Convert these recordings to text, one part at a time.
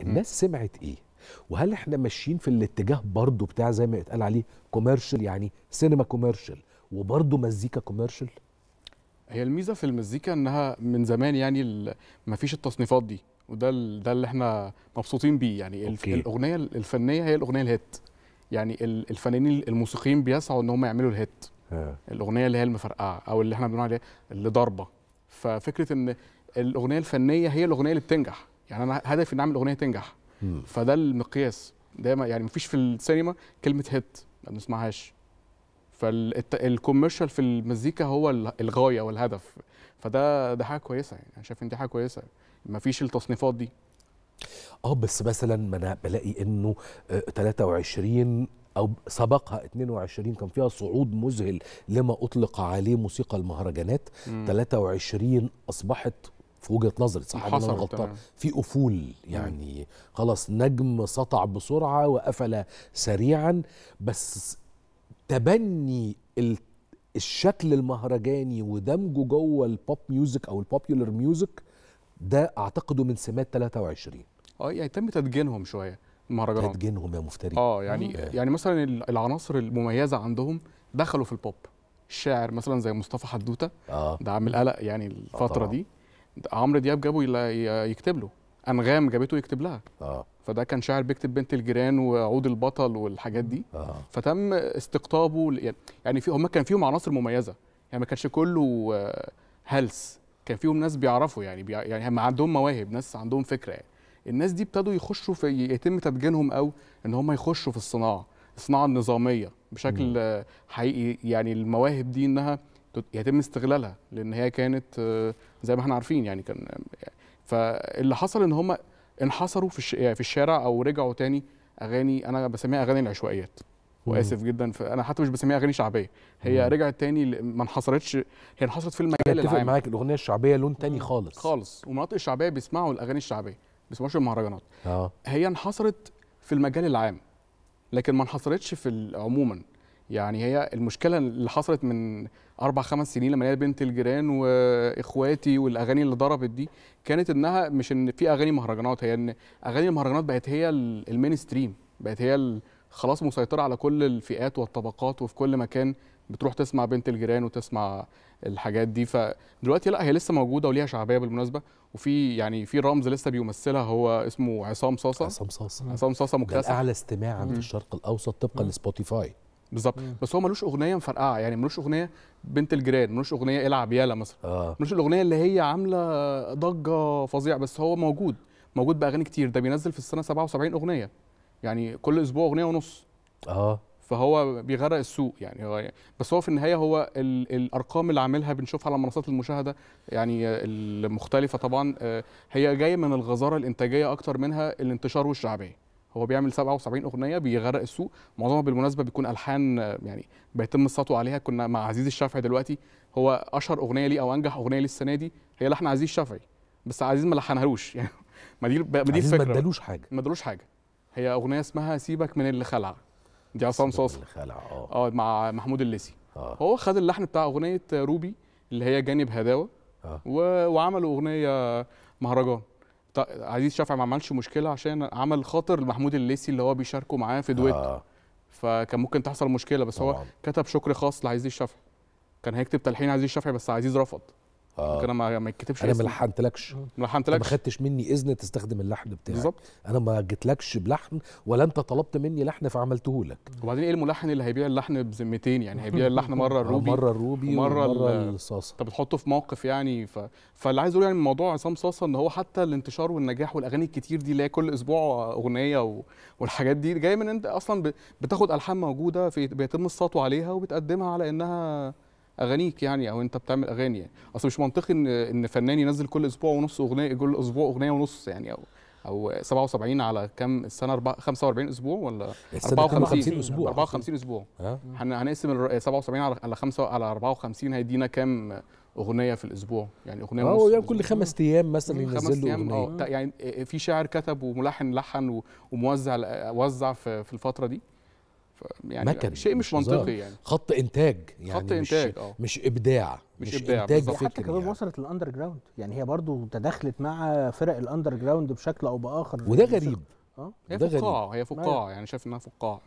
الناس سمعت ايه وهل احنا ماشيين في الاتجاه برضو بتاع زي ما اتقال عليه كوميرشال يعني سينما كوميرشال وبرضو مزيكا كوميرشال هي الميزه في المزيكا انها من زمان يعني ما فيش التصنيفات دي وده ده اللي احنا مبسوطين بيه يعني أوكي. الاغنيه الفنيه هي الاغنيه الهيت يعني الفنانين الموسيقيين بيسعوا ان هم يعملوا الهيت ها. الاغنيه اللي هي المفرقعه او اللي احنا بنقول عليها اللي ضربه ففكره ان الاغنيه الفنيه هي الاغنيه اللي بتنجح يعني انا هدفي ان اعمل اغنيه تنجح مم. فده المقياس دايما يعني مفيش في السينما كلمه هيت ما بنسمعهاش فالكوميرشال في المزيكا هو الغايه والهدف فده ده حاجه كويسه يعني انا شايف ان دي حاجه كويسه مفيش التصنيفات دي اه بس مثلا ما انا بلاقي انه 23 آه، او سبقها 22 كان فيها صعود مذهل لما اطلق عليه موسيقى المهرجانات م. 23 اصبحت في وجهه نظري صح انا غلطان في افول يعني خلاص نجم سطع بسرعه وقفل سريعا بس تبني الشكل المهرجاني ودمجه جوه البوب ميوزك او البوبيولر ميوزك ده اعتقده من سمات 23 اه يعني تم تدجينهم شويه المهرجانات تدجينهم يا مفتري اه يعني مم. آه. يعني مثلا العناصر المميزه عندهم دخلوا في البوب الشاعر مثلا زي مصطفى حدوته آه. ده عامل قلق يعني آه، الفتره آه دي عمرو دياب جابه يكتب له انغام جابته يكتب لها اه فده كان شاعر بيكتب بنت الجيران وعود البطل والحاجات دي آه. فتم استقطابه يعني, يعني في هم كان فيهم عناصر مميزه يعني ما كانش كله آه، هلس كان فيهم ناس بيعرفوا يعني بيع يعني هم عندهم مواهب ناس عندهم فكره يعني الناس دي ابتدوا يخشوا في يتم تدجينهم او ان هم يخشوا في الصناعه الصناعه النظاميه بشكل م. حقيقي يعني المواهب دي انها يتم استغلالها لان هي كانت آه، زي ما احنا عارفين يعني كان فاللي حصل ان هم انحصروا في يعني في الشارع او رجعوا تاني اغاني انا بسميها اغاني العشوائيات واسف جدا انا حتى مش بسميها اغاني شعبيه هي مم. رجعت تاني ما انحصرتش هي انحصرت في المجال العام معاك الاغنيه الشعبيه لون تاني خالص خالص ومناطق الشعبيه بيسمعوا الاغاني الشعبيه ما بيسمعوش المهرجانات اه هي انحصرت في المجال العام لكن ما انحصرتش في عموما يعني هي المشكله اللي حصلت من اربع خمس سنين لما هي بنت الجيران واخواتي والاغاني اللي ضربت دي كانت انها مش ان في اغاني مهرجانات هي ان اغاني المهرجانات بقت هي المين ستريم بقت هي خلاص مسيطره على كل الفئات والطبقات وفي كل مكان بتروح تسمع بنت الجيران وتسمع الحاجات دي فدلوقتي لا هي لسه موجوده وليها شعبيه بالمناسبه وفي يعني في رمز لسه بيمثلها هو اسمه عصام صاصه عصام صاصه عصام صاصه مكتسب اعلى استماعا في الشرق الاوسط طبقا لسبوتيفاي بالظبط بس هو ملوش اغنيه مفرقعه يعني ملوش اغنيه بنت الجيران ملوش اغنيه العب يالا مثلا آه. ملوش الاغنيه اللي هي عامله ضجه فظيعه بس هو موجود موجود باغاني كتير ده بينزل في السنه 77 اغنيه يعني كل اسبوع اغنيه ونص اه فهو بيغرق السوق يعني هو بس هو في النهايه هو ال الارقام اللي عاملها بنشوفها على منصات المشاهده يعني المختلفه طبعا آه، هي جايه من الغزاره الانتاجيه اكتر منها الانتشار والشعبيه هو بيعمل 77 اغنيه بيغرق السوق معظمها بالمناسبه بيكون الحان يعني بيتم السطو عليها كنا مع عزيز الشافعي دلوقتي هو اشهر اغنيه ليه او انجح اغنيه ليه السنه دي هي لحن عزيز الشافعي بس عزيز ما لحنهالوش يعني ما دي ما دي الفكره ما ادالوش حاجه ما ادالوش حاجه هي اغنيه اسمها سيبك من اللي خلع دي عصام اللي خلع اه, آه، مع محمود الليسي آه. هو خد اللحن بتاع اغنيه روبي اللي هي جانب هداوه آه. وعملوا اغنيه مهرجان عزيز شافعي ما عملش مشكله عشان عمل خاطر لمحمود الليسي اللي هو بيشاركه معاه في دويت آه. فكان ممكن تحصل مشكله بس طبعا. هو كتب شكر خاص لعزيز الشافعي كان هيكتب تلحين عزيز الشافعي بس عزيز رفض آه. انا ما يتكتبش انا ما لحنتلكش ما لحنتلكش ما خدتش مني اذن تستخدم اللحن بتاعي بالظبط انا ما جيتلكش بلحن ولا انت طلبت مني لحن فعملته لك وبعدين ايه الملحن اللي هيبيع اللحن بذمتين يعني هيبيع اللحن مره آه، الروبي مره الروبي ومره, ومرة الصاصه انت بتحطه في موقف يعني ف... فاللي عايز اقول يعني موضوع عصام صاصه ان هو حتى الانتشار والنجاح والاغاني الكتير دي اللي هي كل اسبوع اغنيه و... والحاجات دي جايه من انت اصلا ب... بتاخد الحان موجوده في... بيتم السطو عليها وبتقدمها على انها اغانيك يعني او انت بتعمل اغاني يعني اصل مش منطقي ان ان فنان ينزل كل اسبوع ونص اغنيه كل اسبوع اغنيه ونص يعني او او 77 على كام السنه 45 اسبوع ولا 54 اسبوع 54 اسبوع هنقسم 77 على على 5 على 54 هيدينا كام اغنيه في الاسبوع يعني اغنيه اه، ونص هو يعني كل خمس ايام مثلا ينزل له اغنيه اه يعني آه، في شاعر كتب وملحن لحن وموزع آه، وزع في الفتره دي يعني مكن شيء مش, مش منطقي يعني خط انتاج يعني خط مش انتاج اه مش ابداع مش, مش ابداع انتاج فكري حتى كمان يعني. وصلت للاندر جراوند يعني هي برضو تداخلت مع فرق الاندر جراوند بشكل او باخر وده غريب اه هي فقاعه هي فقاعه يعني شايف انها فقاعه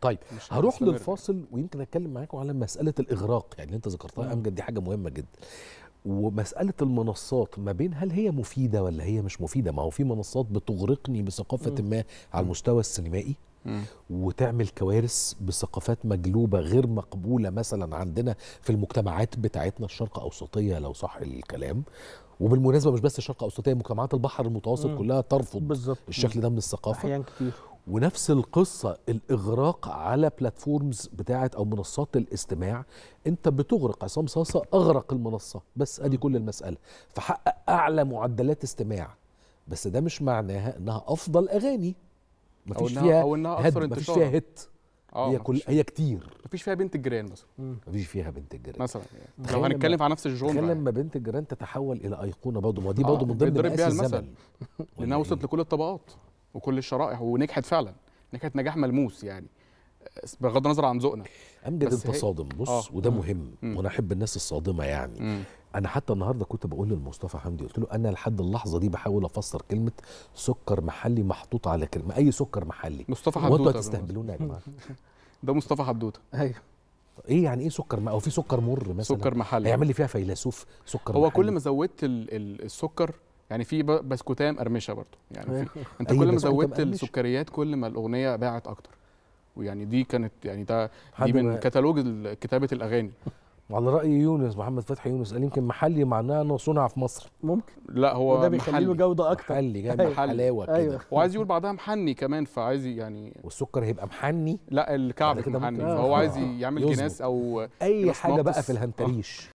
طيب هروح للفاصل ويمكن اتكلم معاكم على مساله الاغراق يعني اللي انت ذكرتها امجد دي حاجه مهمه جدا ومساله المنصات ما بين هل هي مفيده ولا هي مش مفيده ما هو في منصات بتغرقني بثقافه ما على المستوى السينمائي وتعمل كوارث بثقافات مجلوبه غير مقبوله مثلا عندنا في المجتمعات بتاعتنا الشرق اوسطيه لو صح الكلام وبالمناسبه مش بس الشرق اوسطيه مجتمعات البحر المتوسط م. كلها ترفض بالزبط. الشكل ده من الثقافه احيان كتير ونفس القصة الإغراق على بلاتفورمز بتاعة أو منصات الاستماع أنت بتغرق عصام صاصة أغرق المنصة بس أدي كل المسألة فحقق أعلى معدلات استماع بس ده مش معناها أنها أفضل أغاني مفيش فيش فيها أو إنها أكثر انتشارا فيش فيها هيت آه، هي كل هي كتير مفيش فيها بنت الجيران مثلا مفيش فيها بنت الجيران مثلا يعني. لو هنتكلم على نفس الجون تخيل يعني. لما بنت الجيران تتحول الى ايقونه برضه ما دي آه، برضه من ضمن مقاس الزمن لانها وصلت لكل الطبقات وكل الشرائح ونجحت فعلا نجحت نجاح ملموس يعني بغض النظر عن ذوقنا امجد انت صادم بص آه. وده مهم وانا احب الناس الصادمه يعني انا حتى النهارده كنت بقول لمصطفى حمدي قلت له انا لحد اللحظه دي بحاول افسر كلمه سكر محلي محطوط على كلمه اي سكر محلي مصطفى حدوته وانتوا هتستهبلونا يا جماعه ده مصطفى حدوته ايوه ايه يعني ايه سكر او في سكر مر مثلا سكر محلي هيعمل لي فيها فيلسوف سكر هو محلي. كل ما زودت السكر يعني في بسكوتام قرمشه برضه يعني في أيوه. انت كل ما زودت السكريات كل ما الاغنيه باعت اكتر ويعني دي كانت يعني ده دي من كتالوج كتابه الاغاني وعلى راي يونس محمد فتحي يونس قال يمكن محلي معناه انه صنع في مصر ممكن لا هو ده بيخلي له جوده اكتر محلي جاي أيوة. حلاوه أيوة. كده أيوة. وعايز يقول بعدها محني كمان فعايز يعني والسكر هيبقى محني لا الكعب محني فهو آه. عايز يعمل جناس او اي حاجه بقى في الهنتريش